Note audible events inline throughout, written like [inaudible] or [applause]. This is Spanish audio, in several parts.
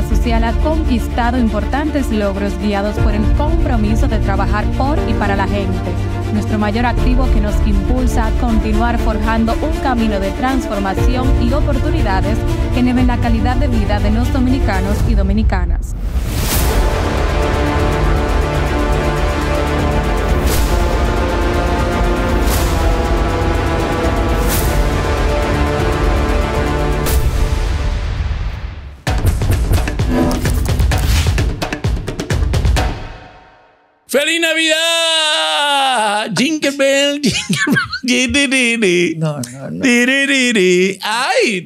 social ha conquistado importantes logros guiados por el compromiso de trabajar por y para la gente, nuestro mayor activo que nos impulsa a continuar forjando un camino de transformación y oportunidades que eleven la calidad de vida de los dominicanos y dominicanas. ¡Feliz Navidad! Jingle bell, jingle bell. No, no, no. ¡Ay!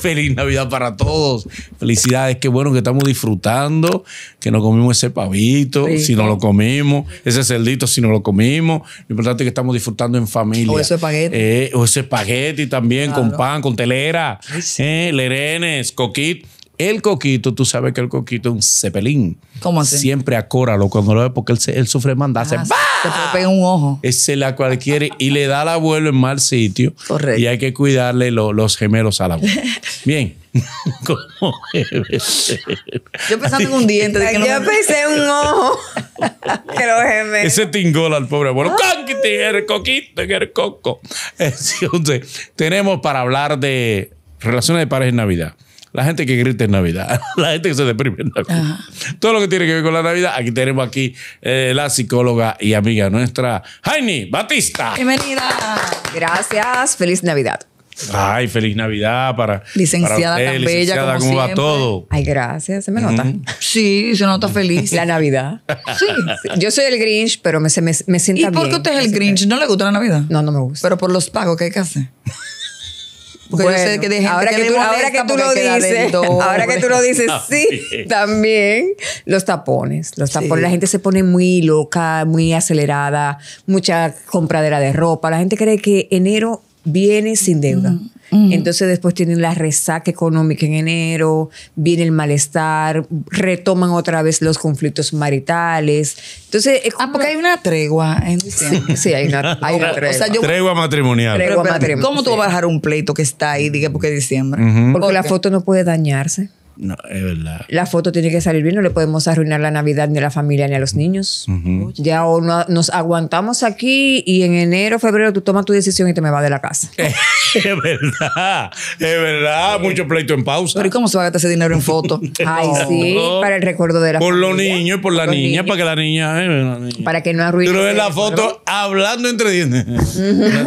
¡Feliz Navidad para todos! Felicidades, qué bueno que estamos disfrutando, que nos comimos ese pavito, si no lo comimos, ese cerdito, si no lo comimos. Lo importante es que estamos disfrutando en familia. O ese paquete. Eh, o ese espagueti también, con pan, con telera, sí. Eh, lerenes, coquit el Coquito, tú sabes que el Coquito es un cepelín. ¿Cómo así? Siempre acóralo cuando lo ve porque él, él sufre manda. Ah, se, pega un ojo. Se la cualquiera y le da al abuelo en mal sitio. Correcto. Y hay que cuidarle los gemelos a la abuelo. Bien. [laughs] ¿Cómo Yo pensando en un diente. Yo pensé en un ojo. que los gemelos. Ese tingola al pobre abuelo. el coquito, el coco. Entonces, eh, tenemos para hablar de relaciones de pares en Navidad la gente que grita en Navidad, [laughs] la gente que se deprime en Navidad. Todo lo que tiene que ver con la Navidad, aquí tenemos aquí eh, la psicóloga y amiga nuestra, Jaime Batista. Bienvenida. Gracias, feliz Navidad. Ay, feliz Navidad para licenciada para usted, tan bella licenciada, como siempre? va todo? Ay, gracias, se me nota. Sí, se nota feliz. La Navidad. [laughs] sí, Yo soy el Grinch, pero me, me, me sienta bien. ¿Y por qué usted es el Grinch? ¿No le gusta la Navidad? No, no me gusta. Pero por los pagos que hay que hacer de ahora que, tú, [laughs] ahora que tú lo dices, ahora que tú lo dices, sí, [laughs] también los tapones, los tapones. La gente se pone muy loca, muy acelerada, mucha compradera de ropa. La gente cree que enero viene sin deuda. Mm, Mm. Entonces después tienen la resaca económica en enero, viene el malestar, retoman otra vez los conflictos maritales. Entonces, ah, porque hay una tregua en diciembre. Sí, hay una, tregua. tregua matrimonial. ¿Cómo tú vas a bajar un pleito que está ahí, diga, porque diciembre? porque la foto no puede dañarse. No, es verdad. La foto tiene que salir bien, no le podemos arruinar la Navidad ni a la familia ni a los niños. Ya nos aguantamos aquí y en enero, febrero tú tomas tu decisión y te me vas de la casa. [laughs] es verdad, es verdad, mucho pleito en pausa. Pero ¿y cómo se va a gastar ese dinero en foto [laughs] Ay, sí, para el recuerdo de la Por los niños y por la niña, para que eh, la niña, Para que no arruine. pero ves la foto hablando entre dientes.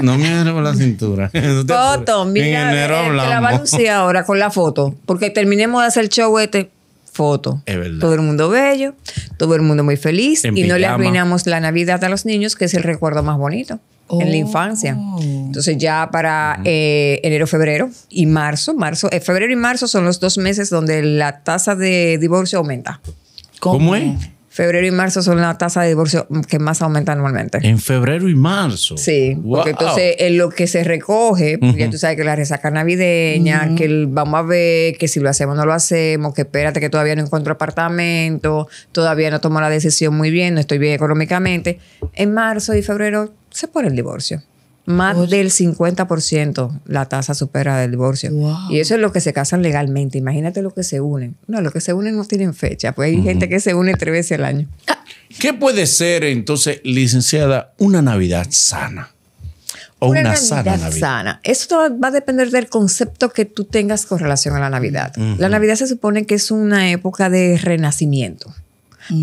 No me por la cintura. foto, mira. Eh, la va ahora con la foto, porque terminemos de hacer el show este, Foto. Todo el mundo bello, todo el mundo muy feliz y no le arruinamos la Navidad a los niños, que es el recuerdo más bonito. en la oh. infancia. Entonces ya para eh, enero, febrero y marzo, marzo, eh, febrero y marzo son los dos meses donde la tasa de divorcio aumenta. ¿Cómo es? Febrero y marzo son la tasa de divorcio que más aumenta anualmente. En febrero y marzo. Sí, porque entonces en lo que se recoge, porque tú sabes que la resaca navideña, que vamos a ver, que si lo hacemos no lo hacemos, que espérate que todavía no encuentro apartamento, todavía no tomo la decisión muy bien, no estoy bien económicamente. En marzo y febrero se pone el divorcio. Más del 50% la tasa supera del divorcio. Y eso es lo que se casan legalmente. Imagínate lo que se unen. No, lo que se unen no tienen fecha, pues hay gente que se une tres veces al año. ¿Qué puede ser entonces, licenciada, una Navidad sana? O una, sana Navidad, sana. eso va a depender del concepto que tú tengas con relación a la Navidad. La Navidad se supone que es una época de renacimiento.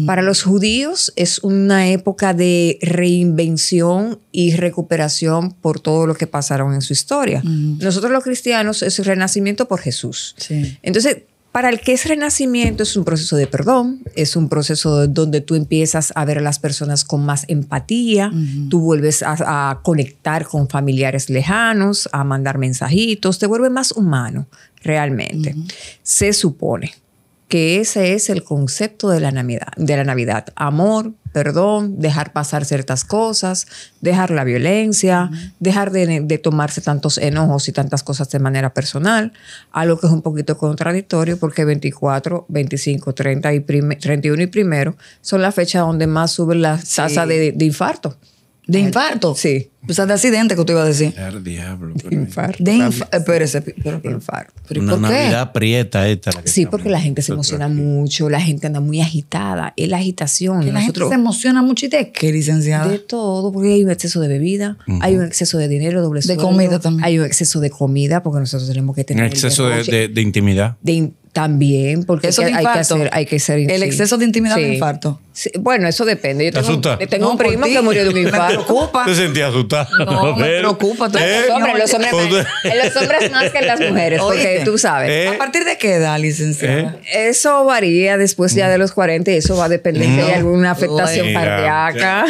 Para los judíos es una época de reinvención y recuperación por todo lo que pasaron en su historia. Nosotros los cristianos es el renacimiento por Jesús. Entonces, para el que es renacimiento es un proceso de perdón, es un proceso donde tú empiezas a ver a las personas con más empatía, tú vuelves a, conectar con familiares lejanos, a mandar mensajitos, te vuelve más humano realmente, se supone que ese es el concepto de la Navidad, de la Navidad. amor, perdón, dejar pasar ciertas cosas, dejar la violencia, dejar de, tomarse tantos enojos y tantas cosas de manera personal, algo que es un poquito contradictorio porque 24, 25, 30 y 31 y primero son las fechas donde más sube la tasa de infarto. ¿De infarto? Sí. O sea, de accidente que tú ibas a decir. De infarto. De infarto. pero de infarto. Navidad aprieta esta. sí, porque la gente se emociona mucho, la gente anda muy agitada. Es la agitación. la gente se emociona mucho. ¿Y de qué, licenciada? De todo, porque hay un exceso de bebida, hay un exceso de dinero, doble De comida también. Hay un exceso de comida, porque nosotros tenemos que tener. Un exceso de, intimidad. también, porque Eso hay, que hacer, hay que ser. El exceso de intimidad es de infarto bueno, eso depende. Yo tengo, tengo un primo que murió de un [laughs] infarto. Me preocupa. Te sentí asustada. No, me preocupa. En eh, los hombres, los más, los hombres más que las [laughs] mujeres, porque tú sabes. Eh. ¿A partir de qué edad, licenciada? Eh, eso varía después ya de los 40 eso va a depender de hay alguna afectación cardíaca.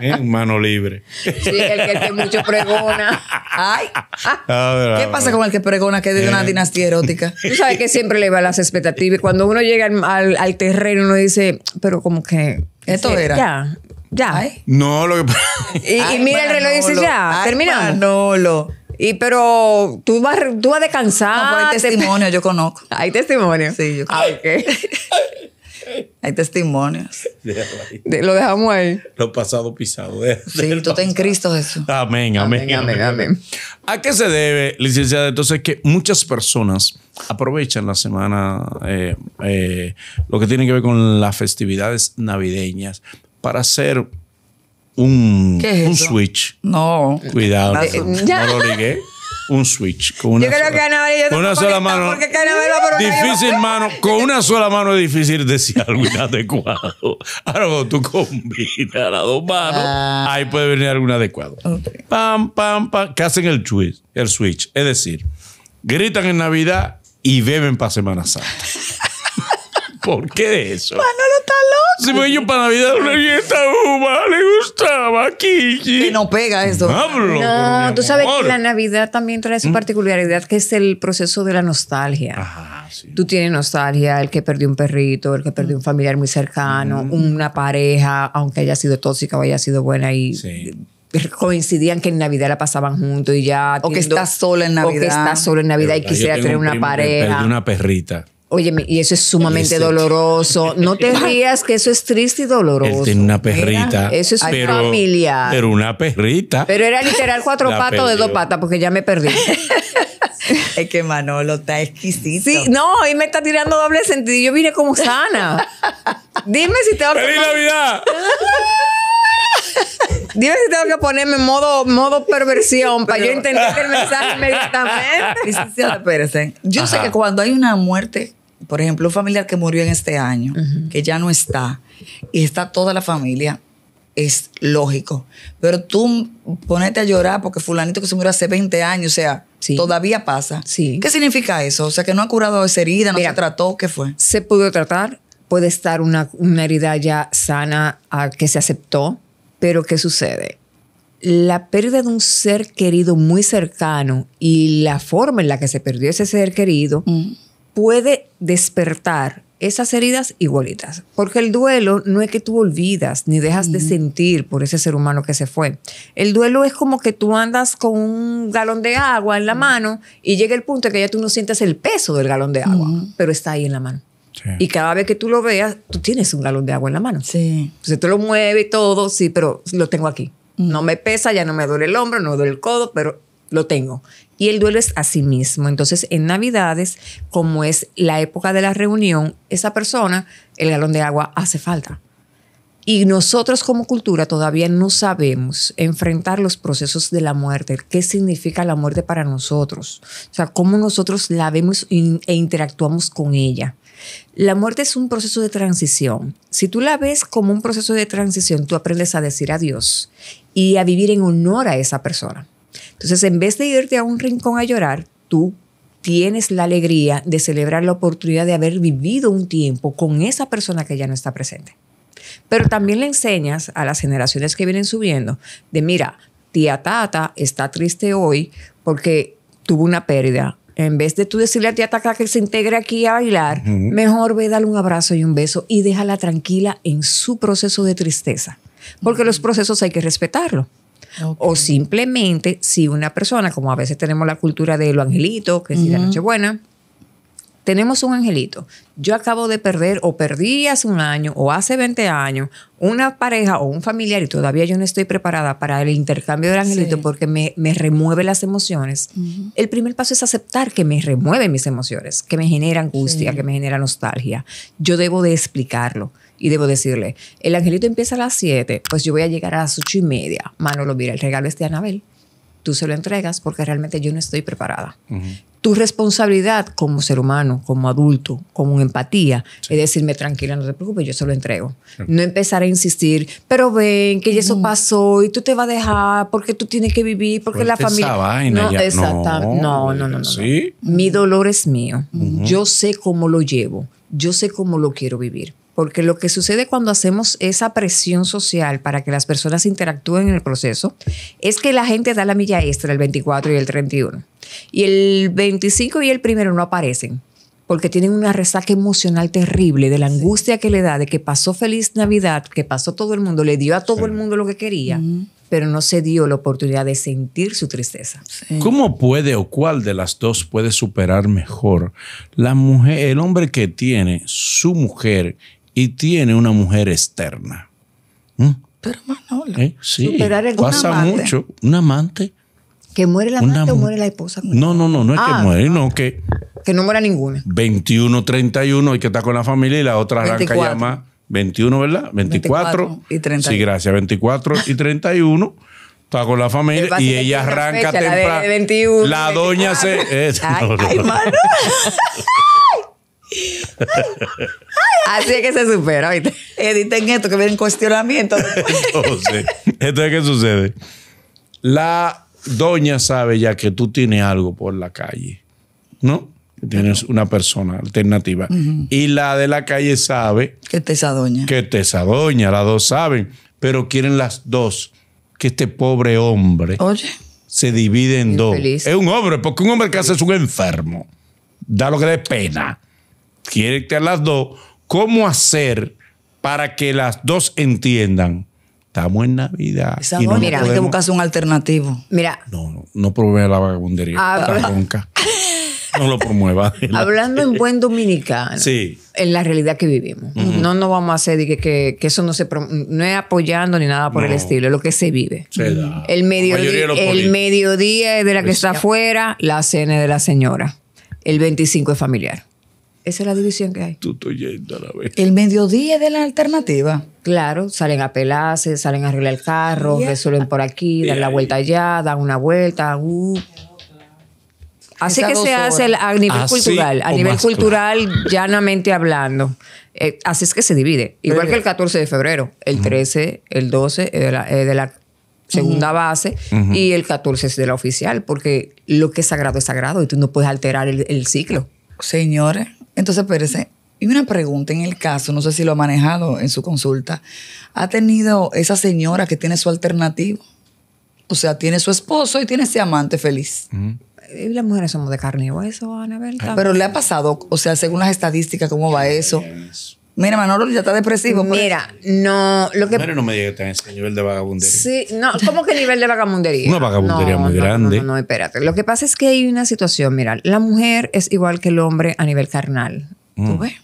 en [laughs] mano libre. Sí, el que, mucho pregona. Ay. ¿Qué pasa con el que pregona que es de una dinastía erótica? Tú sabes que siempre le va las expectativas. Cuando uno llega al terreno no dice, pero como que. Esto era. Ya, ya. No, lo que Y, y mira el reloj dice, ya, terminado. no lo Y pero tú vas, tú vas a descansar. hay testimonio, yo conozco. Hay testimonio. Sí, yo conozco. [laughs] [laughs] Hay testimonios. lo dejamos ahí. Lo pasado pisado. Eh. sí, tú estás en Cristo Jesús. Amén amén amén, ¿A qué se debe, licenciada? Entonces, que muchas personas aprovechan la semana, eh, eh, lo que tiene que ver con las festividades navideñas, para hacer un, un switch. No. Cuidado. lo ligué un switch. Con una yo creo sola, que yo con mano. difícil mano. Con una sola mano es difícil decir algo inadecuado. [laughs] Ahora cuando tú combinas las dos manos, ah. ahí puede venir algo inadecuado. Pam, pam, pam. Que hacen el switch, el switch. Es decir, gritan en Navidad y beben para Semana Santa. [laughs] ¿Por qué eso? Manolo está loco. Se me yo para Navidad una uva, uh, le gustaba Kiki. Que no pega eso. no, tú sabes que la Navidad también trae su ¿Mm? particularidad, que es el proceso de la nostalgia. Ajá, sí. Tú tienes nostalgia, el que perdió un perrito, el que perdió un familiar muy cercano, mm. una pareja, aunque haya sido tóxica o haya sido buena y... coincidían que en Navidad la pasaban juntos y ya. O que estás sola en Navidad. O que estás sola en Navidad y quisiera tener una pareja. una perrita. Oye, y eso es sumamente doloroso. [laughs] No te rías que eso es triste y doloroso. Él tiene una perrita. eso es pero, familiar. Pero una perrita. Pero era literal cuatro [laughs] patos de dos patas, porque ya me perdí. [laughs] es que Manolo está exquisito. no, y me está tirando doble sentido. Yo vine como sana. Dime si tengo que. Dime si tengo que ponerme en modo, modo perversión para yo entender el mensaje inmediatamente. yo sé que cuando hay una muerte por ejemplo, un familiar que murió en este año, que ya no está, y está toda la familia, es lógico. Pero tú ponete a llorar porque fulanito que se murió hace 20 años, o sea, todavía pasa. ¿Qué significa eso? O sea, que no ha curado esa herida, no se trató, ¿qué fue? Se pudo tratar, puede estar una, herida ya sana a que se aceptó, pero ¿qué sucede? La pérdida de un ser querido muy cercano y la forma en la que se perdió ese ser querido mm. puede despertar esas heridas igualitas. Porque el duelo no es que tú olvidas ni dejas de sentir por ese ser humano que se fue. El duelo es como que tú andas con un galón de agua en la mano y llega el punto en que ya tú no sientes el peso del galón de agua, pero está ahí en la mano. Y cada vez que tú lo veas, tú tienes un galón de agua en la mano. Sí. te lo mueve y todo, sí, pero lo tengo aquí. No me pesa, ya no me duele el hombro, no me duele el codo, pero lo tengo. Y el duelo es sí mismo. Entonces, en Navidades, como es la época de la reunión, esa persona, el galón de agua hace falta. Y nosotros como cultura todavía no sabemos enfrentar los procesos de la muerte, qué significa la muerte para nosotros, o sea, cómo nosotros la vemos e interactuamos con ella. La muerte es un proceso de transición. Si tú la ves como un proceso de transición, tú aprendes a decir adiós y a vivir en honor a esa persona. Entonces, en vez de irte a un rincón a llorar, tú tienes la alegría de celebrar la oportunidad de haber vivido un tiempo con esa persona que ya no está presente. Pero también le enseñas a las generaciones que vienen subiendo de, mira, tía Tata está triste hoy porque tuvo una pérdida. En vez de tú decirle a tía Tata que se integre aquí a bailar, mejor ve dale un abrazo y un beso y déjala tranquila en su proceso de tristeza. Porque los procesos hay que respetarlo. O simplemente si una persona, como a veces tenemos la cultura de los angelito, que es la Nochebuena, tenemos un angelito. Yo acabo de perder o perdí hace un año o hace 20 años una pareja o un familiar y todavía yo no estoy preparada para el intercambio del angelito porque me, me, remueve las emociones. El primer paso es aceptar que me remueven mis emociones, que me genera angustia, que me genera nostalgia. Yo debo de explicarlo. Y debo decirle, el angelito empieza a las 7, pues yo voy a llegar a las 8 y media. Manolo, mira, el regalo es de Anabel. Tú se lo entregas porque realmente yo no estoy preparada. Tu responsabilidad como ser humano, como adulto, como empatía, es decirme, tranquila, no te preocupes, yo se lo entrego. No empezar a insistir, pero ven que ya eso pasó y tú te vas a dejar porque tú tienes que vivir, porque la familia... no, No, no, no, no, Mi dolor es mío. Yo sé cómo lo llevo. Yo sé cómo lo quiero vivir porque lo que sucede cuando hacemos esa presión social para que las personas interactúen en el proceso es que la gente da la milla extra el 24 y el 31. Y el 25 y el primero no aparecen porque tienen una resaca emocional terrible de la angustia que le da de que pasó feliz Navidad, que pasó todo el mundo, le dio a todo el mundo lo que quería, pero no se dio la oportunidad de sentir su tristeza. ¿Cómo puede o cuál de las dos puede superar mejor la mujer, el hombre que tiene su mujer y tiene una mujer externa. ¿Mm? Pero Manolo, eh, sí, pasa mucho. Un amante. ¿Que muere la amante o muere la esposa? No, no, no, no es que ah. muere, no, que... Que no muera ninguna. 21, 31, hay que está con la familia y la otra arranca ya más. 21, ¿verdad? 24, y 31. Sí, gracias. 24 y 31. Está con la familia y ella arranca temprano. La, doña se. ay, [laughs] Así es que se supera. Editen esto, que vienen cuestionamientos. Entonces, [laughs] oh, es que sucede? La doña sabe ya que tú tienes algo por la calle, ¿no? Tienes una persona alternativa. Y la de la calle sabe. Que te esa doña. Que te esa doña. Las dos saben. Pero quieren las dos que este pobre hombre Oye. se divide en dos. Es un hombre, porque un hombre que hace es un enfermo. Da lo que le pena quiere que a las dos, ¿cómo hacer para que las dos entiendan? Estamos en Navidad. Y no mira, hay que buscarse un alternativo. Mira. No, no, promueva la vagabundería. Ah, no lo promueva. [laughs] Hablando en buen dominicano. Sí. En la realidad que vivimos. No nos vamos a hacer que, que, eso no se no es apoyando ni nada por el estilo, es lo que se vive. El mediodía, el mediodía es de la que pues está afuera, la cena de la señora. El 25 es familiar. Esa es la división que hay. El mediodía de la alternativa. Claro, salen a pelarse, salen a arreglar el carro, resuelven por aquí, dan la vuelta allá, dan una vuelta. Uh. Así que se hace a nivel ah, cultural, a nivel cultural, llanamente hablando. Eh, así es que se divide. Igual que el 14 de febrero, el 13, el 12 es de, la, segunda base y el 14 es de la oficial, porque lo que es sagrado es sagrado y tú no puedes alterar el ciclo. Señores, entonces, Pérez, y una pregunta en el caso, no sé si lo ha manejado en su consulta, ¿ha tenido esa señora que tiene su alternativo? O sea, tiene su esposo y tiene ese amante feliz. Y las mujeres somos de carne y hueso, Anabel. Pero le ha pasado, o sea, según las estadísticas, ¿cómo va eso? Mira, Manolo ya está depresivo. Pues. Mira, no, lo que. no me digas que está en ese nivel de vagabundería. Sí, no, ¿cómo que nivel de vagabundería? Una vagabundería no, muy no, grande. No, no, espérate. Lo que pasa es que hay una situación, mira, la mujer es igual que el hombre a nivel carnal. Mm. ves?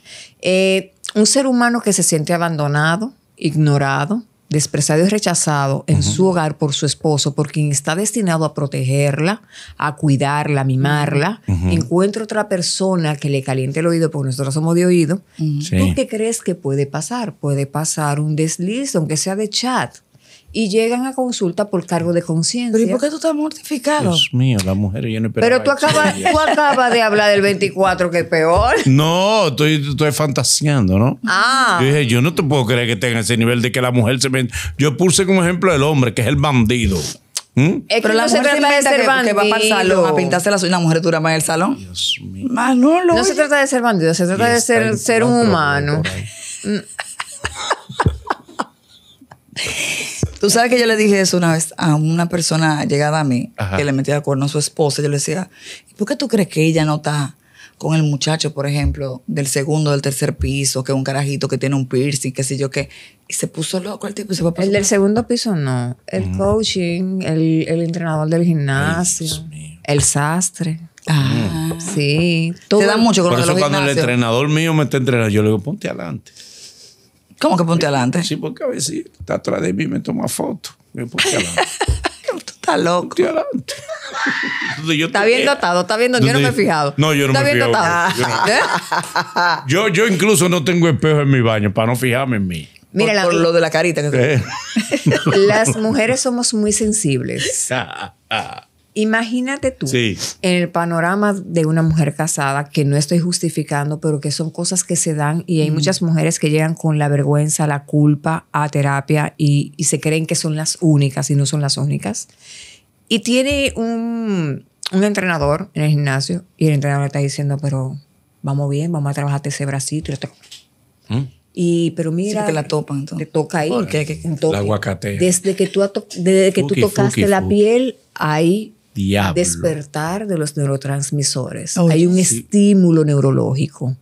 Eh, un ser humano que se siente abandonado, ignorado, despreciado y rechazado en su hogar por su esposo, por quien está destinado a protegerla, a cuidarla, a mimarla, encuentra otra persona que le caliente el oído, porque nosotros somos de oído, ¿tú qué crees que puede pasar? Puede pasar un desliz, aunque sea de chat y llegan a consulta por cargo de conciencia. Pero ¿y por qué tú estás mortificado? Dios mío, la mujer yo no Pero tú acabas acabas de hablar del 24, que es peor. [laughs] No, estoy, fantaseando, ¿no? Ah. Yo dije, yo no te puedo creer que tenga ese nivel de que la mujer se Yo puse como ejemplo el hombre, que es el bandido. ¿Mm? pero la mujer se trata de ser que, bandido. Que va para el salón a pintarse la una mujer dura más en el salón. Dios mío. Manolo, no se trata de ser bandido, se trata de ser ser humano. [laughs] [laughs] Tú sabes que yo le dije eso una vez a una persona llegada a mí, que le metía de cuerno a su esposa. Yo le decía, ¿y por qué tú crees que ella no está con el muchacho, por ejemplo, del segundo, del tercer piso, que es un carajito que tiene un piercing, qué sé yo qué? Y se puso loco el tipo. Se fue el del segundo piso no. El mm. coaching, el, entrenador del gimnasio, el sastre. Ah, sí. Te da mucho con Por eso cuando el entrenador mío me está entrenando, yo le digo, ponte adelante. ¿Cómo que ponte adelante? Sí, porque a veces está atrás de mí y me toma foto. Me ponte [laughs] adelante. Tú estás loco. Ponte adelante. está bien dotado, está bien Yo no me he fijado. No, yo no me he fijado. Dotado. ¿Eh? Yo, yo, incluso no tengo espejo en mi baño para no fijarme en mí. Mira, por, lo de la carita. Que eh. [laughs] Las mujeres somos muy sensibles. Ah, ah, ah. Imagínate tú en el panorama de una mujer casada, que no estoy justificando, pero que son cosas que se dan y hay muchas mujeres que llegan con la vergüenza, la culpa a terapia y, se creen que son las únicas y no son las únicas. Y tiene un, un entrenador en el gimnasio y el entrenador le está diciendo, pero vamos bien, vamos a trabajarte ese bracito y otro. ¿Mm? Y pero mira, sí, la topan, entonces. te toca ahí. la Desde que tú, desde que tú tocaste la piel, ahí despertar de los neurotransmisores. Oh, Hay un estímulo neurológico,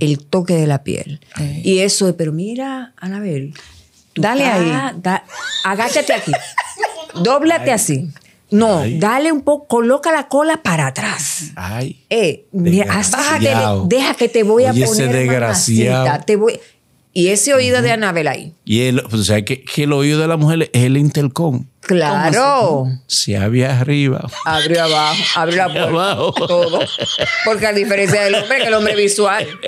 el toque de la piel. Y eso, pero mira, Anabel, dale ahí, agáchate aquí, dóblate así. No, dale un poco, coloca la cola para atrás. Ay. Eh, deja que te voy a poner. Ese desgraciado. y ese oído de Anabel ahí. Y el, pues, o sea, que, el oído de la mujer es el intercom. Claro. Si había arriba. Abrió abajo, abrió la [laughs] puerta. Abajo. Todo. Porque a diferencia del hombre, que el hombre visual. [laughs]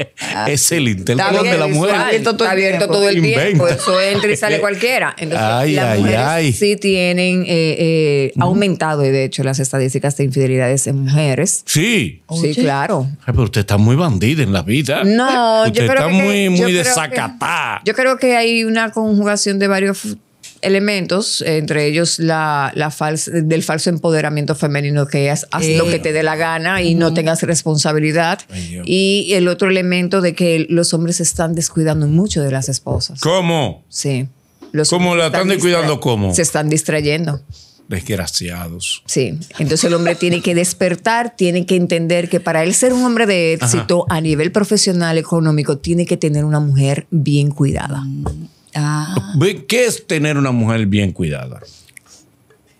es el intelectual de la mujer. Está abierto todo, el, tiempo. Eso entra y sale eh, cualquiera. Entonces, ay, las ay, mujeres ay. sí tienen eh, eh, mm. aumentado, de hecho, las estadísticas de infidelidades en mujeres. Sí. Sí, claro. pero usted está muy bandida en la vida. No, yo creo está muy, muy desacatada. Yo creo que hay una conjugación de varios elementos, entre ellos la, falsa, del falso empoderamiento femenino, que es haz lo que te dé la gana y no tengas responsabilidad. y el otro elemento de que los hombres se están descuidando mucho de las esposas. ¿Cómo? Sí. ¿Cómo la están, descuidando? ¿Cómo? Se están distrayendo desgraciados. Sí, entonces el hombre tiene que despertar, tiene que entender que para él ser un hombre de éxito a nivel profesional, económico, tiene que tener una mujer bien cuidada. Mm. Ah. ¿Qué es tener una mujer bien cuidada?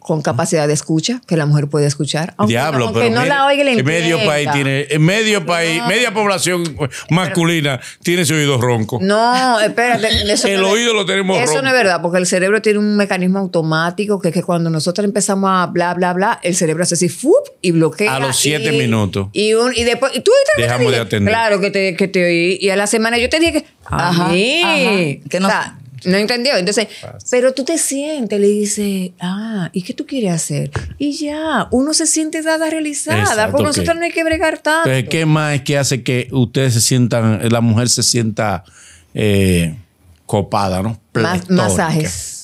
Con capacidad de escucha, que la mujer puede escuchar. Aunque, Diablo, aunque no la oiga el Medio país tiene, medio país, media población masculina tiene su oído ronco. No, espérate. el oído lo tenemos Eso no es verdad, porque el cerebro tiene un mecanismo automático que es que cuando nosotros empezamos a bla, bla, bla, el cerebro hace así, ¡fup! y bloquea. A los siete minutos. Y, después, tú Dejamos de atender. Claro, que te, oí. Y a la semana yo te dije que. Ajá, que no, no entendió. Entonces, pero tú te sientes, le dices, ah, ¿y qué tú quieres hacer? Y ya, uno se siente dada realizada. por porque nosotros no hay que bregar tanto. Entonces, ¿qué más es que hace que ustedes se sientan, la mujer se sienta eh, copada, ¿no? masajes.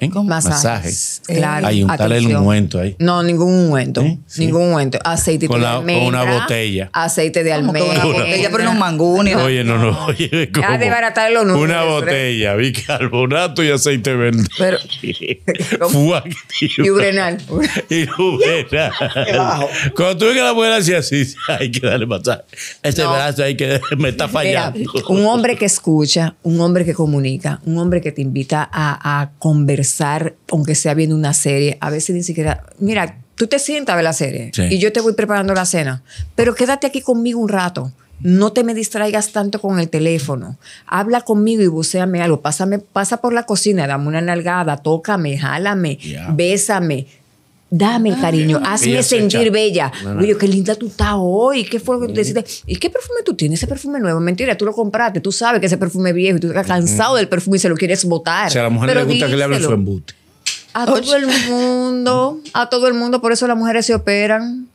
¿Eh? masajes. Eh, claro. Hay un el ungüento ahí. No, ningún ungüento. ¿Eh? Ningún ungüento. Aceite de almendra. Con una botella. Aceite de almendra. Con una botella, pero Oye, no, no. Oye, ¿cómo? de los números. Una botella, bicarbonato y aceite verde. Pero. [laughs] y urenal. y urenal. Cuando tú ves que la mujer hacía así, hay que darle masaje. Este brazo hay que me está fallando. un hombre que escucha, un hombre que comunica, un hombre que te invita a conversar aunque sea viendo una serie, a veces ni siquiera, mira, tú te sientas a ver la serie y yo te voy preparando la cena, pero quédate aquí conmigo un rato. No te me distraigas tanto con el teléfono. Habla conmigo y buséame algo. Pásame, pasa por la cocina, dame una nalgada, tócame, jálame, bésame Dame el ah, cariño, hazme sentir bella. Oye, qué linda tú estás hoy. ¿Qué fue lo que tú ¿Y qué perfume tú tienes? Ese perfume nuevo. Mentira, tú lo compraste. Tú sabes que ese perfume viejo y tú estás cansado del perfume y se lo quieres botar. O sea, a la mujer le gusta que le hablen su embute. A todo el mundo, a todo el mundo. Por eso las mujeres se operan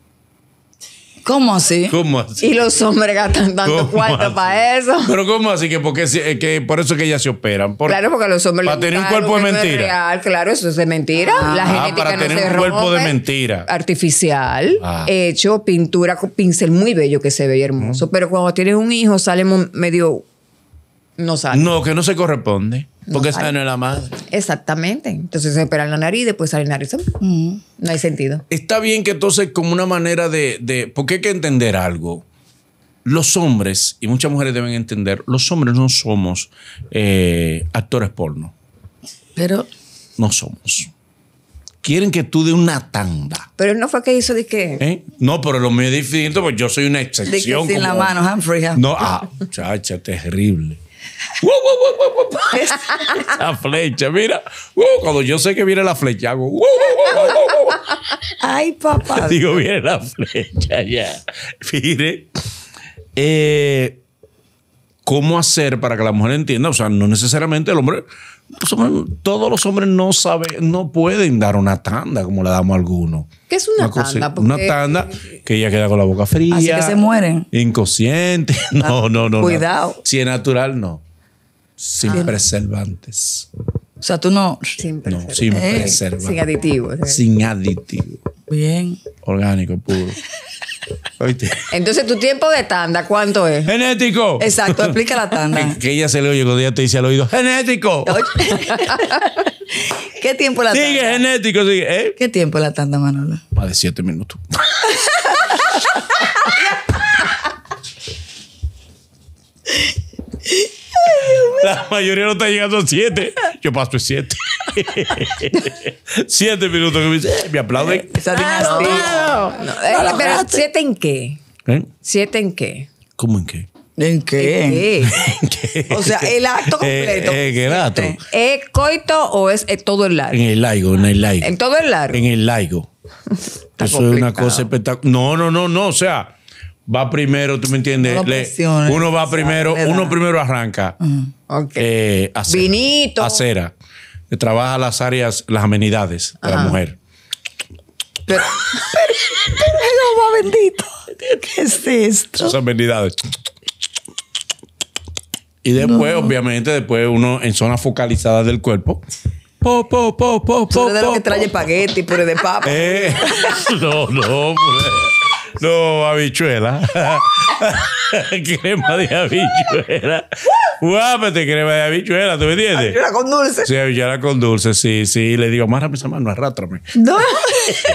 ¿Cómo así? ¿Cómo así? Y los hombres gastan tanto cuarto para eso. Pero ¿cómo así? Que, porque, que por eso que ellas se operan. claro, porque los hombres Para tener un cuerpo de mentira. claro, eso es de mentira. Ah. la ah, genética para tener un cuerpo de mentira. Artificial, ah. hecho, pintura con pincel muy bello que se ve hermoso. Pero cuando tienes un hijo sale medio... No sale. No, que no se corresponde. Porque no en la mano. Exactamente. Entonces se espera la nariz y después sale la nariz. Mm. No hay sentido. Está bien que entonces como una manera de, Porque hay que entender algo. Los hombres, y muchas mujeres deben entender, los hombres no somos eh, actores porno. Pero... No somos quieren que tú de una tanda. Pero no fue que hizo de que. ¿Eh? No, pero lo mío es pues yo soy una excepción. De que sin la mano, Humphrey. Humphrey. ¿eh? No, ah, chacha, terrible. Esa [laughs] flecha, mira. cuando yo sé que viene la flecha, hago. Ay, papá. [laughs] Digo, viene la flecha ya. Mire. Eh, ¿Cómo hacer para que la mujer entienda? O sea, no necesariamente el hombre todos los hombres no saben, no pueden dar una tanda como la damos a algunos. ¿Qué es una, tanda? Una tanda eh, que ella queda con la boca fría. Así que se mueren. Inconsciente. [laughs] Ah, no, no, no. Cuidado. Si es natural, no. Sin ah. preservantes. O sea, tú no. Sin preservantes. sin eh, Sin aditivos. Sin aditivos. Bien. Orgánico, puro. [laughs] Entonces, tu tiempo de tanda, ¿cuánto es? Genético. Exacto, explica la tanda. que ella se le oye cuando ella te dice al oído, genético. [laughs] ¿Qué tiempo la tanda? Sigue genético, sigue. ¿eh? ¿Qué tiempo la tanda, Manola Más de siete minutos. [laughs] La mayoría no está llegando a siete. Yo paso siete. Siete minutos que me eh, aplauden. Eh, está ah, eh, No, pero ¿siete en qué? ¿Eh? ¿Siete en qué? ¿Cómo en qué? ¿En qué? ¿En qué? [laughs] o sea, el acto completo. eh, acto? ¿Es coito o es todo el largo? En el laigo, en el laigo. ¿En todo el largo? En el laigo. [laughs] Eso es una cosa espectacular. No, no, no, no. O sea, va primero, ¿tú me entiendes? uno va primero, uno primero arranca. eh, acera, Vinito. Acera. Trabaja las áreas, las amenidades de la mujer. Pero, pero, pero va bendito. ¿Qué es esto? Esas amenidades. Y después, obviamente, después uno en zonas focalizadas del cuerpo. Po, po, po, po, po, lo que trae espagueti, puré de papa. Eh. [laughs] no, no, mujer. [laughs] No, habichuela. [laughs] crema de habichuela. guapete crema de habichuela, ¿tú me entiendes? Habichuela con dulce. Sí, habichuela con dulce, sí, sí. le digo, márame esa mano, arrátrame No.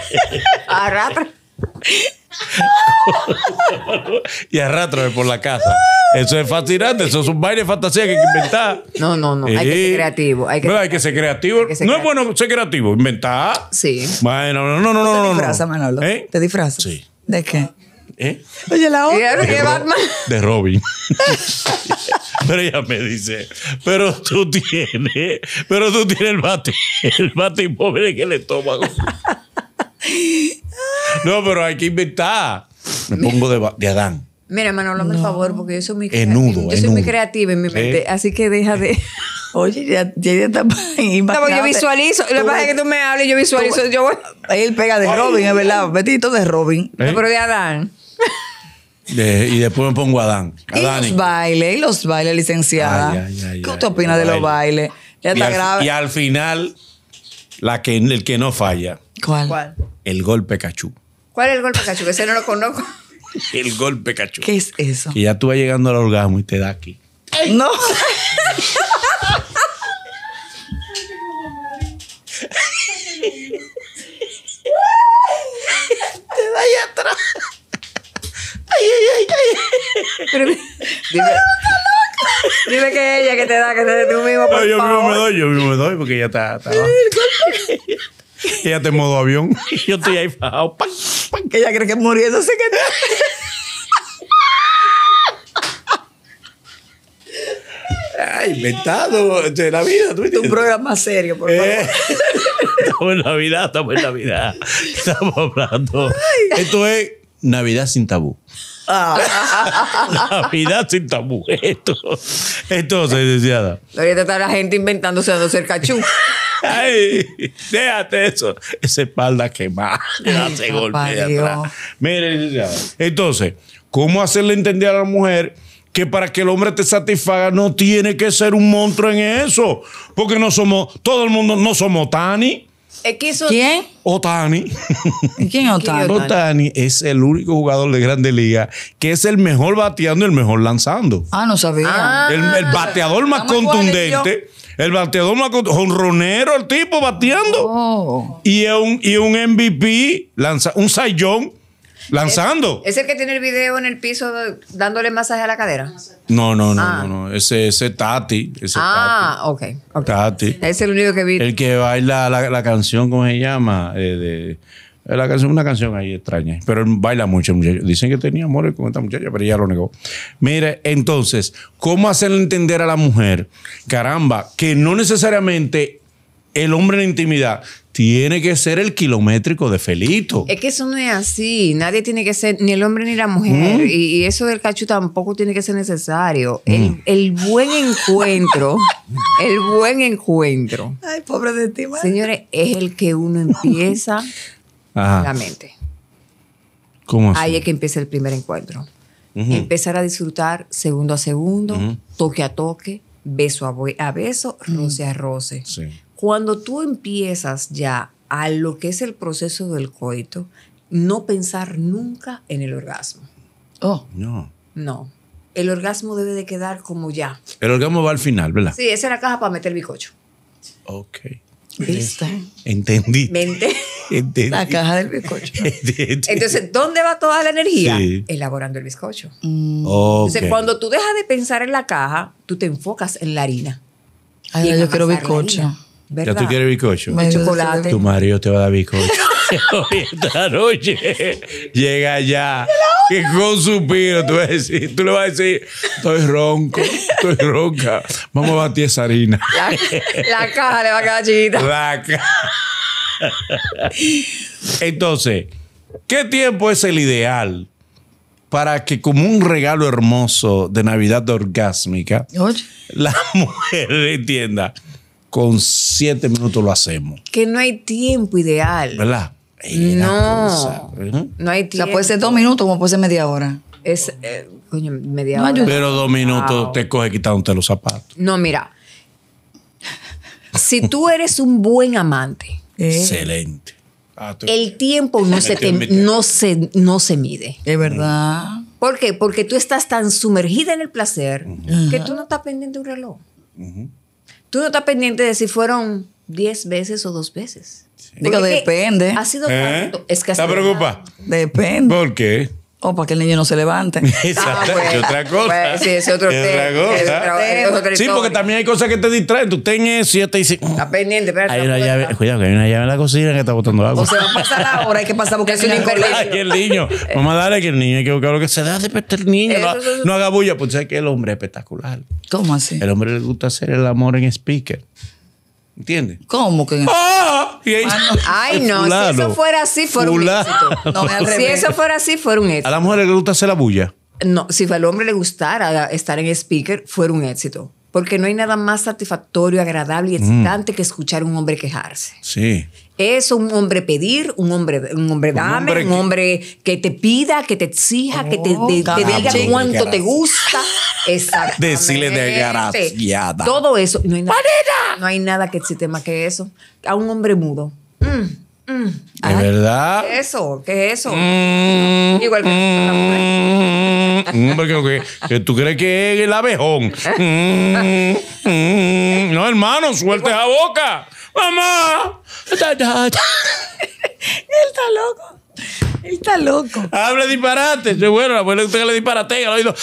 [laughs] arrátrame, y arrátrame por la casa. Eso es fascinante, eso es un baile de fantasía que hay que inventar. No, no, no, hay que ser creativo. Hay que, no, hay que ser creativo. no es bueno ser creativo, inventar. Sí. Bueno, no, no, no, no. Te disfrazas, Manolo. ¿Eh? Te disfrazas. Sí. ¿De qué? ¿Eh? Oye, la otra. De, de Robin. [laughs] pero ella me dice, pero tú tienes, pero tú tienes el bate, el bate inmóvil en le estómago. [laughs] no, pero hay que inventar. Me pongo de, de, Adán. Mira, Manolo, no. por favor, porque yo soy muy, enudo, yo soy muy creativa en mi mente, así que deja de... [laughs] Oye, ya, ya está. [laughs] No, yo visualizo. Lo que pasa es que tú me hablas y yo visualizo. yo voy. Ahí él pega de Robin, es verdad. Betito de Robin. ¿Eh? Pero de Adán. y después me pongo a Adán. y los bailes, y los bailes, licenciada. ¿Qué tú opinas de los bailes? Ya está y grave. Y al final, la que, el que no falla. ¿Cuál? ¿Cuál? El golpe cachú. ¿Cuál es el golpe cachú? Que ese no lo conozco. [laughs] El golpe cachú. ¿Qué es eso? Que ya tú vas llegando al orgasmo y te da aquí. No. [laughs] Te da ahí atrás. Ay, ay, ay, ay. Pero, dime, dime que ella que te da, que te tú mismo. Por yo mismo me doy, yo mismo me doy, porque ella está. ella te modo avión. [laughs] yo estoy ahí fajado. ¡Pam, Ella cree que muriéndose que. Ay, inventado de este, la vida. ¿tú un programa serio, por favor. Eh. Estamos en Navidad, estamos en Navidad. Estamos hablando. Esto es Navidad sin tabú. Ah. Navidad sin tabú. Esto, esto se deseada. está la gente inventándose a ser cachú. Ay, déjate eso. Esa espalda quemada. Se golpea atrás. Mire, entonces, ¿cómo hacerle entender a la mujer? que para que el hombre te satisfaga no tiene que ser un monstruo en eso, porque no somos, todo el mundo no somos Tani. ¿Quién? ¿Quién? Otani. ¿Quién Otani? Otani es el único jugador de grande liga que es el mejor bateando y el mejor lanzando. Ah, no sabía. Ah. el, bateador más contundente. El bateador más honronero, el tipo bateando. Oh. Y, un, y un MVP, lanza, un sayón Lanzando. ¿Es, el que tiene el video en el piso dándole masaje a la cadera? No, no, no, ah. no, Ese, es Tati. ah, Okay, ok. Tati. Es el único que vi. El que baila la, canción, ¿cómo se llama? Eh, de, eh, la canción, una canción ahí extraña. Pero él baila mucho, muchachos. Dicen que tenía amor con esta muchacha, pero ella lo negó. Mire, entonces, ¿cómo hacerle entender a la mujer, caramba, que no necesariamente el hombre en la intimidad tiene que ser el kilométrico de Felito. Es que eso no es así. Nadie tiene que ser, ni el hombre ni la mujer. Mm. Y, eso del cacho tampoco tiene que ser necesario. Mm. El, buen encuentro, [laughs] el buen encuentro. Ay, pobre de ti, Señores, es el que uno empieza Ajá. la mente. ¿Cómo así? Ahí es que empieza el primer encuentro. Empezar a disfrutar segundo a segundo, toque a toque, beso a, a beso, roce a roce. Sí cuando tú empiezas ya a lo que es el proceso del coito, no pensar nunca en el orgasmo. Oh. No. No. El orgasmo debe de quedar como ya. El orgasmo va al final, ¿verdad? Sí, esa es la caja para meter el bizcocho. Ok. ¿Viste? Entendí. Entendí. La caja del bizcocho. [laughs] Entonces, ¿dónde va toda la energía? Elaborando el bizcocho. Mm. Entonces, cuando tú dejas de pensar en la caja, tú te enfocas en la harina. Ay, yo quiero bizcocho. ¿Ya tú quieres bizcocho? chocolate. Tu marido te va a dar bizcocho. Hoy [laughs] [laughs] esta noche llega ya que con suspiro tú, decir, tú le vas a decir, estoy ronco, estoy ronca. Vamos a batir esa harina. [laughs] La, caja le va a quedar chiquita. La caja. Entonces, ¿qué tiempo es el ideal para que como un regalo hermoso de Navidad orgásmica, la mujer entienda? con siete minutos lo hacemos. Que no hay tiempo ideal. ¿Verdad? no, no hay tiempo. O sea, puede ser dos minutos como puede ser media hora. Es, eh, coño, media hora. Pero dos minutos te coge quitándote los zapatos. No, mira. Si tú eres un buen amante. Eh. Excelente. Ah, el tiempo no se, no, se, no se mide. Es verdad. ¿Por qué? Porque tú estás tan sumergida en el placer que tú no estás pendiente de un reloj tú no estás pendiente de si fueron 10 veces o 2 veces. Digo, depende. Ha sido cuánto? ¿Eh? tanto. Es que ¿Está preocupada? Depende. ¿Por qué? O oh, para que el niño no se levante. [laughs] Exacto, otra ah, cosa. sí, es otro tema. Otra cosa. sí, porque también hay cosas que te distraen. Tú ten eso y te dice. Mm, está pendiente, espérate. Hay una llave, cuidado, que hay una llave en la cocina que está botando agua. O se va a pasar ahora hay que pasar porque [laughs] es un el niño. Vamos a darle que el niño hay que buscar lo que se da. Despertar el niño. No, haga bulla, porque sé que el hombre es espectacular. ¿Cómo así? El hombre le gusta hacer el amor en speaker. ¿Entiendes? ¿Cómo que en [laughs] Ay, no, si eso fuera así, fuera un éxito. si eso fuera así, fuera un éxito. A la mujer le gusta hacer la bulla. No, si al hombre le gustara estar en speaker, fuera un éxito. Porque no hay nada más satisfactorio, agradable y mm. excitante que escuchar a un hombre quejarse. Sí. Es un hombre pedir, un hombre, un hombre dame, un hombre, que te pida, que te exija, que te, oh, ah, diga cuánto te gusta. Exacto. Decirle desgraciada. Todo eso. No hay, nada, no hay nada que existe más que eso. A un hombre mudo. Mm, mm. ¿Es verdad? ¿Qué es eso? ¿Qué es eso? Mm, igual que, mm, Un hombre que, tú crees que es el abejón. no, hermano, suelta la boca. ¡Mamá! está da, [laughs] Él está loco. Él está loco. Habla disparate. Bueno, la abuela usted le disparate al oído.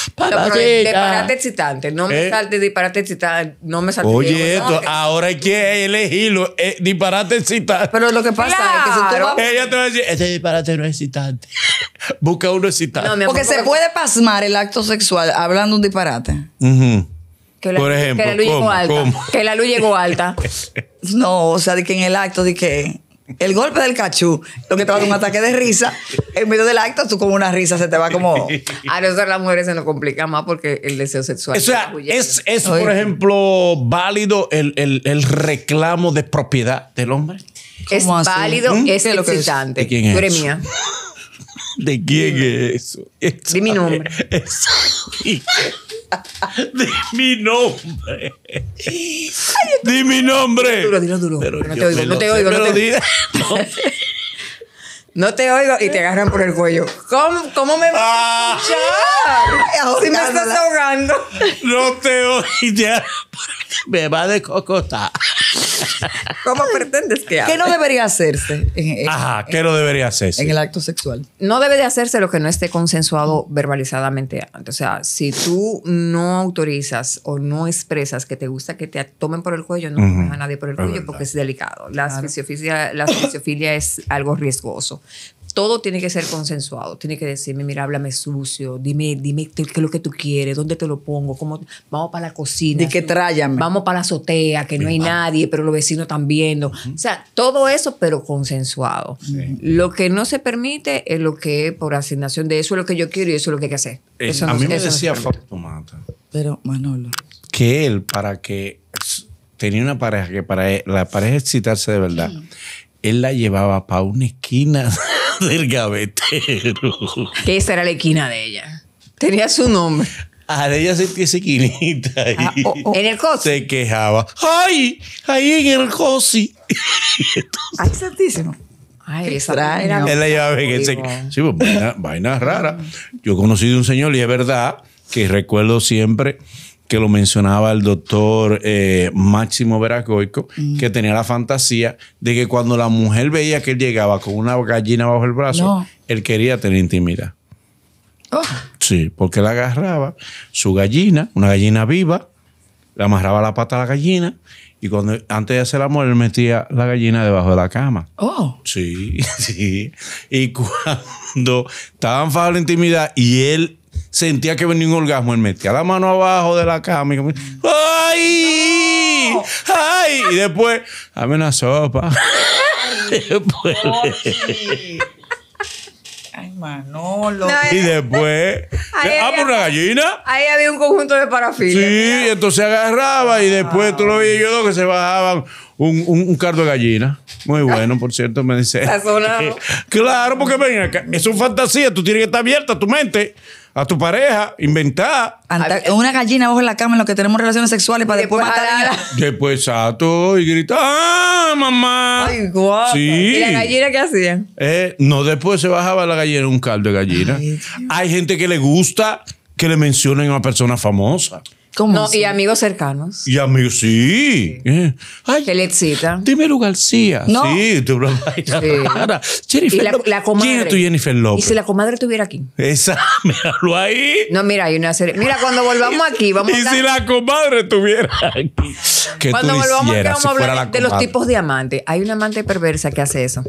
Eh. disparate excitante. No me salte disparate excitante. No me salte Oye, bien, esto, ahora hay que elegirlo. Eh, disparate excitante. Pero lo que pasa es que si tú vas... Ella te va a decir, este disparate no es excitante. Busca uno excitante. porque, se puede pasmar el acto sexual hablando un disparate. Que la, Por ejemplo, que luz llegó alta. Que la luz llegó alta. [laughs] No, o sea, de que en el acto, de que el golpe del cachú, lo que te va un ataque de risa, en medio del acto tú con una risa se te va como... [laughs] A nosotros las mujeres se nos complica más porque el deseo sexual... O sea, es, por ejemplo, válido el, reclamo de propiedad del hombre. Es válido, ¿Mm? es lo excitante. ¿De quién es? [laughs] ¿De quién es eso? mi nombre. [laughs] Di mi nombre. Di mi nombre. no, te oigo, no, te oigo, no te oigo, no te oigo. y te agarran por el cuello. ¿Cómo, cómo me vas a ah. Si me estás ahogando. No te oigo Me va de cocotar. ¿Cómo pretendes que ¿Qué no debería hacerse? Ajá, ¿qué no debería hacerse? En el acto sexual. No debe de hacerse lo que no esté consensuado verbalizadamente antes. O sea, si tú no autorizas o no expresas que te gusta que te tomen por el cuello, no uh a nadie por el cuello porque es delicado. La, la fisiofilia es algo riesgoso todo tiene que ser consensuado. Tiene que decirme, mira, háblame sucio, dime, dime qué es lo que tú quieres, dónde te lo pongo, cómo, vamos para la cocina. De que tráyame. Vamos para la azotea, que no hay nadie, pero los vecinos están viendo. O sea, todo eso, pero consensuado. Lo que no se permite es lo que por asignación de eso es lo que yo quiero y eso es lo que hay que hacer. Eh, a mí me decía no Mata. Pero, Manolo. Que él, para que tenía una pareja que para e, la pareja excitarse de verdad, él la llevaba para una esquina [laughs] del gavetero. Que esa era la esquina de ella? Tenía su nombre. A ah, ella se esquinita ahí. Ah, en el cosi. Se quejaba. ¡Ay! Ahí en el cosi. [laughs] Ay, santísimo. Ay, esa era. Él la llevaba en ese. Sí, pues vaina, vaina rara. Yo conocí de un señor y es verdad que recuerdo siempre que lo mencionaba el doctor eh, Máximo Veracoico, mm. que tenía la fantasía de que cuando la mujer veía que él llegaba con una gallina bajo el brazo, él quería tener intimidad. Oh. Sí, porque él agarraba su gallina, una gallina viva, le amarraba la pata a la gallina y cuando antes de hacer el amor, él metía la gallina debajo de la cama. Oh. Sí, [laughs] sí. Y cuando estaban bajo la intimidad y él sentía que venía un orgasmo. Él metía la mano abajo de la cama y ¡ay! ¡ay! Y después, dame una sopa. Ay, [laughs] Manolo. y después, ah, por una gallina. Ahí había un conjunto de parafina. Sí, entonces agarraba y después tú lo veías yo que se bajaban un, un, cardo de gallina. Muy bueno, por cierto, me dice. [laughs] claro, porque ven Es una fantasía, tú tienes que estar abierta tu mente a tu pareja, inventar. una gallina bajo la cama en lo que tenemos relaciones sexuales para después, después a Después y gritar, ¡ah, mamá! ¡Ay, guau! ¿Y la gallina qué hacía? Eh, no, después se bajaba la gallina un caldo de gallina. Hay gente que le gusta que le mencionen a una persona famosa no, y amigos cercanos. Y amigos, sí. sí. Eh. Ay, que le excita. García. Sí, tu broma Jennifer y la, comadre. ¿Quién es tu Jennifer López? Y si la comadre estuviera aquí. Esa, habló [laughs] ahí. No, mira, hay una serie. Mira, cuando volvamos aquí, [laughs] vamos a. Y si la comadre estuviera aquí. ¿Qué cuando volvamos aquí, vamos a hablar de los tipos de amantes. Hay una amante perversa que hace eso.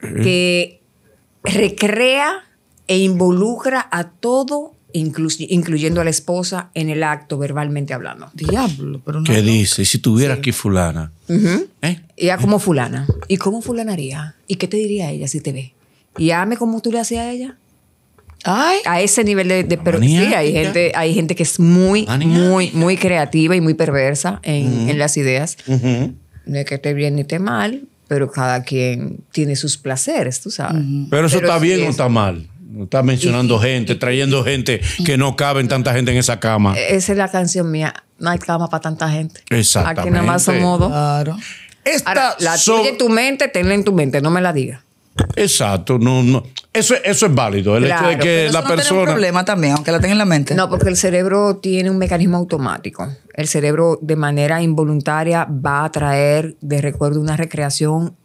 Que recrea e involucra a todo incluyendo a la esposa en el acto verbalmente hablando. Diablo, pero ¿Qué dice? ¿Y si tuviera aquí fulana? ¿Eh? Ella como fulana. ¿Y cómo fulanaría? ¿Y qué te diría ella si te ve? ¿Y ame como tú le hacías a ella? Ay, a ese nivel de, de sí, hay gente, hay gente que es muy, muy, muy creativa y muy perversa en, las ideas. No es que esté bien ni esté mal, pero cada quien tiene sus placeres, tú sabes. Pero eso está bien o está mal. Está mencionando gente, trayendo gente que no caben tanta gente en esa cama. Esa es la canción mía. No hay cama para tanta gente. Exactamente. Aquí nada más modo. Claro. Esta la en tu mente, tenla en tu mente, no me la digas. Exacto, no, no. Eso, es válido. El hecho de que la persona. problema también, aunque la tenga en la mente. No, porque el cerebro tiene un mecanismo automático. El cerebro, de manera involuntaria, va a traer de recuerdo una recreación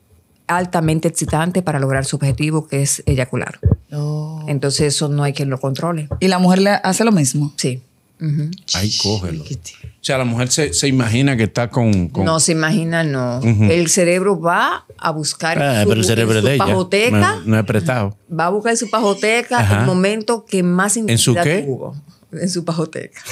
altamente excitante para lograr su objetivo, que es eyacular. Oh. Entonces eso no hay quien lo controle. ¿Y la mujer le hace lo mismo? Sí. Ay, cógelo. O sea, la mujer se, imagina que está con, No, se imagina, no. El cerebro va a buscar ah, su, pajoteca. No, es prestado. Va a buscar en su pajoteca el momento que más ¿En su qué? Tuvo, en su pajoteca. [laughs]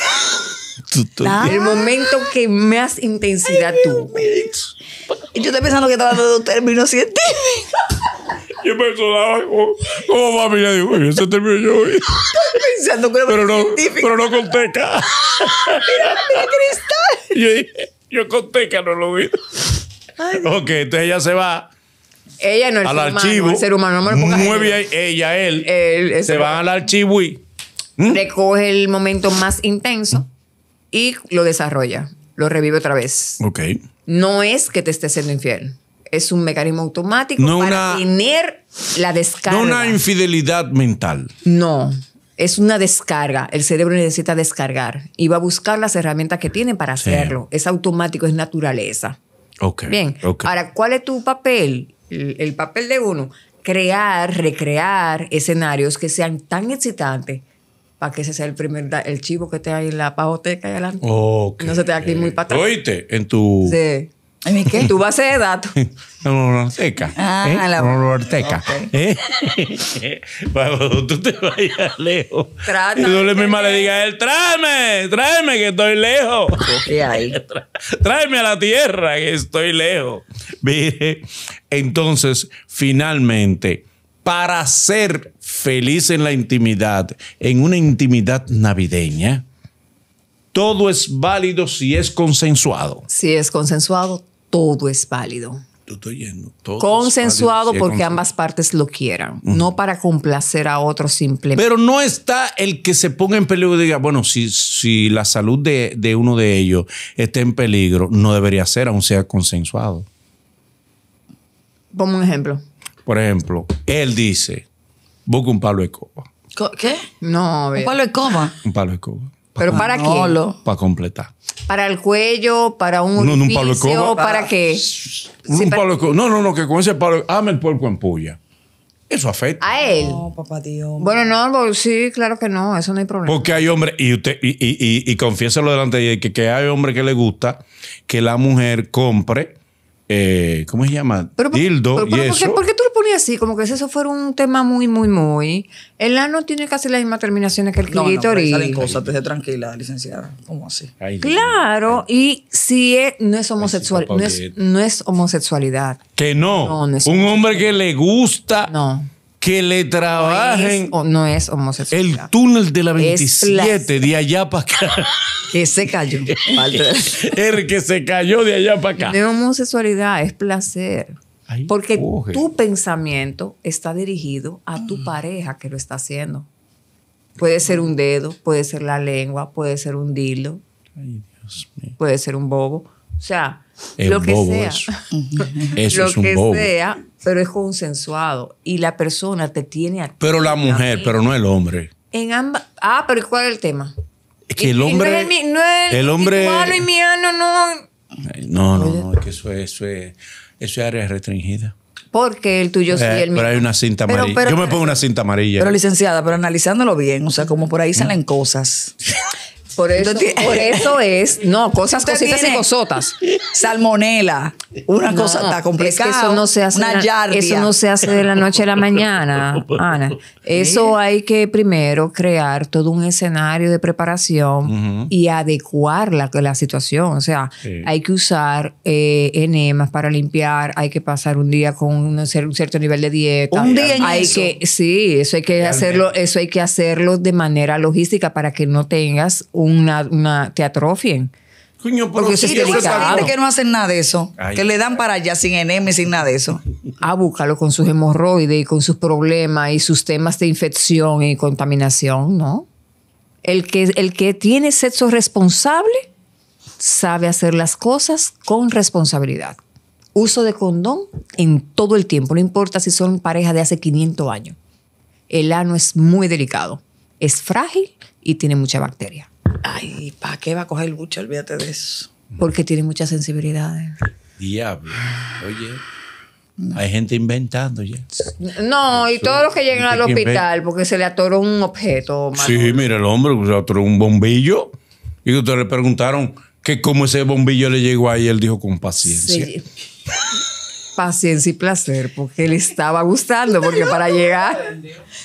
Ah. El momento que más intensidad tuvo. Y yo estoy pensando que estaba dando un término científico. [laughs] Yo pensaba como, como a digo, ese término yo pensando que pero no, científico. Pero no con teca. mira, mira, cristal. [laughs] Yo dije, yo con teca no lo vi. Ay, ok, entonces ella se va. Ella no, el humano, ser humano. No ella, él. él se van al archivo y... ¿Mm? Recoge el momento más intenso y lo desarrolla, lo revive otra vez. Ok. No es que te esté siendo infiel. Es un mecanismo automático para tener la descarga. No una infidelidad mental. No, es una descarga. El cerebro necesita descargar y va a buscar las herramientas que tiene para hacerlo. Es automático, es naturaleza. Ok. Bien. Ahora, ¿cuál es tu papel? el papel de uno, crear, recrear escenarios que sean tan excitantes para que ese sea el primer el chivo que esté ahí en la pajoteca y adelante. No se te aquí aquí muy patata. Oíste, en tu. ¿En mi qué? Tu base de datos. la [laughs] Ah, ¿eh? la pajoteca. Para Cuando tú te vayas lejos. Tráeme. Y tú le misma le digas a él, tráeme, tráeme que estoy lejos. ¿Qué hay? [laughs] Tráeme a la tierra que estoy lejos. Mire, entonces, finalmente para ser feliz en la intimidad, en una intimidad navideña, todo es válido si es consensuado. Si es consensuado, todo es válido. consensuado porque ambas partes lo quieran, no para complacer a otro simplemente. Pero no está el que se ponga en peligro y diga, bueno, si, si la salud de, uno de ellos está en peligro, no debería ser, aún sea consensuado. Pongo un ejemplo. Por ejemplo, él dice, busca un palo de coba. ¿Qué? No, ¿Un palo de coba? Un palo de coba. ¿Pero para, qué? Para completar. ¿Para el cuello? ¿Para un no, palo de ¿Para, qué? Un, palo de coba. Ah, no, no, no, que con ese palo... Ame el puerco en puya. Eso afecta. ¿A él? No, papá Dios. Bueno, no, sí, claro que no, eso no hay problema. Porque hay hombres, y usted, y, y, y, y confiéselo delante de que, que hay hombres que le gusta que la mujer compre eh, ¿cómo se llama? Dildo y eso. ¿por qué, tú lo ponías así? Como que eso fuera un tema muy, muy, muy. El ano tiene casi las mismas terminaciones que el no, no, No, salen cosas, te tranquila, licenciada. ¿Cómo así? claro, y si es, no es homosexual, no, es, homosexualidad. Que no. un hombre que le gusta. No que le trabajen. No es, no El túnel de la 27, de [laughs] allá para acá. Que se cayó. [laughs] el er, que se cayó de allá para acá. de homosexualidad, es placer. porque tu pensamiento está dirigido a tu mm. pareja que lo está haciendo. Puede ser un dedo, puede ser la lengua, puede ser un dilo, Ay, Dios mío. puede ser un bobo. O sea, lo que sea. Eso, [laughs] es un es Lo que sea, pero es consensuado. Y la persona te tiene a Pero la mujer, pero no el hombre. En ambas. Ah, pero ¿cuál es el tema? Es que el hombre. No es el, hombre. Y mi no. No, no, no, es que eso es, eso es, eso es área restringida. Porque el tuyo sí, eh, el Pero hay una cinta amarilla. Yo me pongo una cinta amarilla. Pero licenciada, pero analizándolo bien, o sea, como por ahí mm. salen cosas. [laughs] Por [laughs] eso, es, no, cosas cositas y cosotas. Salmonela, una cosa está complicada. eso no se hace. Eso no se hace de la noche a la mañana, [laughs] Ana. Eso hay que primero crear todo un escenario de preparación y adecuar la, la, situación. O sea, hay que usar eh, enemas para limpiar, hay que pasar un día con un, cierto nivel de dieta. Un día en hay que sí, eso hay que hacerlo, eso hay que hacerlo de manera logística para que no tengas un una, una te Coño, Porque es que no hacen nada de eso, que le dan para allá sin enemes, sin nada de eso. a ah, búscalo con sus hemorroides y con sus problemas y sus temas de infección y contaminación, ¿no? El que, el que tiene sexo responsable sabe hacer las cosas con responsabilidad. Uso de condón en todo el tiempo, no importa si son pareja de hace 500 años. El ano es muy delicado, es frágil y tiene mucha bacteria. Ay, ¿para qué va a coger lucha? Olvídate de eso. Porque tiene muchas sensibilidades. Diablo. Oye. Hay gente inventando ya. No, y todos los que llegan al hospital porque se le atoró un objeto. Sí, mira, el hombre se atoró un bombillo. Y ustedes le preguntaron que cómo ese bombillo le llegó ahí. Él dijo con paciencia. Sí paciencia y placer porque le estaba gustando, porque para llegar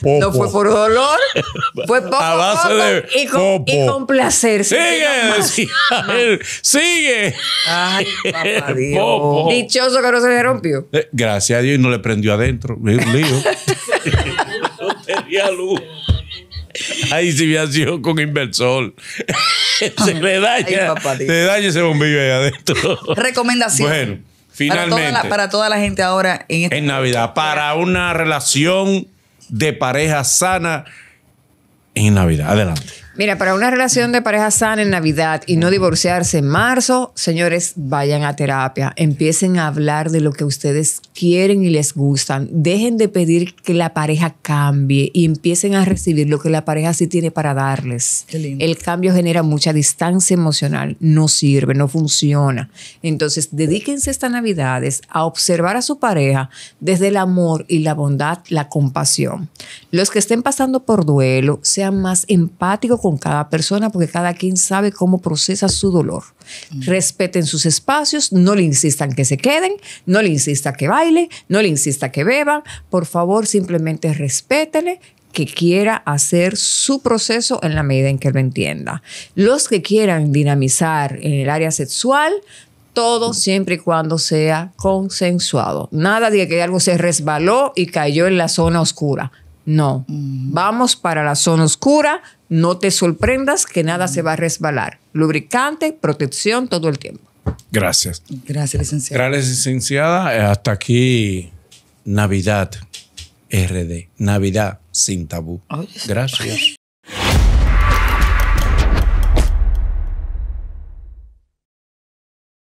no fue por dolor, [laughs] fue poco, a poco, y, con, placer. Sigue, sigue. Ay, papá [laughs] Dios. Dichoso que no se le rompió. Eh, gracias a Dios y no le prendió adentro. lío. [laughs] no tenía luz. Ahí sí había sido con inversor. se le daña, se le daña ese bombillo ahí adentro. Recomendación. Bueno. Para toda la, gente ahora en, este en Navidad. Para una relación de pareja sana en Navidad. Adelante. Mira, para una relación de pareja sana en Navidad y no divorciarse en marzo, señores, vayan a terapia, empiecen a hablar de lo que ustedes quieren y les gustan, dejen de pedir que la pareja cambie y empiecen a recibir lo que la pareja sí tiene para darles. El cambio genera mucha distancia emocional, no sirve, no funciona. Entonces, dedíquense estas Navidades a observar a su pareja desde el amor y la bondad, la compasión. Los que estén pasando por duelo, sean más empáticos con cada persona porque cada quien sabe cómo procesa su dolor. Mm. Respeten sus espacios, no le insistan que se queden, no le insista que baile, no le insista que beban. Por favor, simplemente respétele que quiera hacer su proceso en la medida en que lo entienda. Los que quieran dinamizar en el área sexual, todo siempre y cuando sea consensuado. Nada de que algo se resbaló y cayó en la zona oscura. No. Mm. Vamos para la zona oscura. No te sorprendas que nada se va a resbalar. Lubricante, protección todo el tiempo. Gracias. Gracias, licenciada. Gracias, licenciada. Eh, hasta aquí Navidad RD. Navidad sin tabú. Gracias.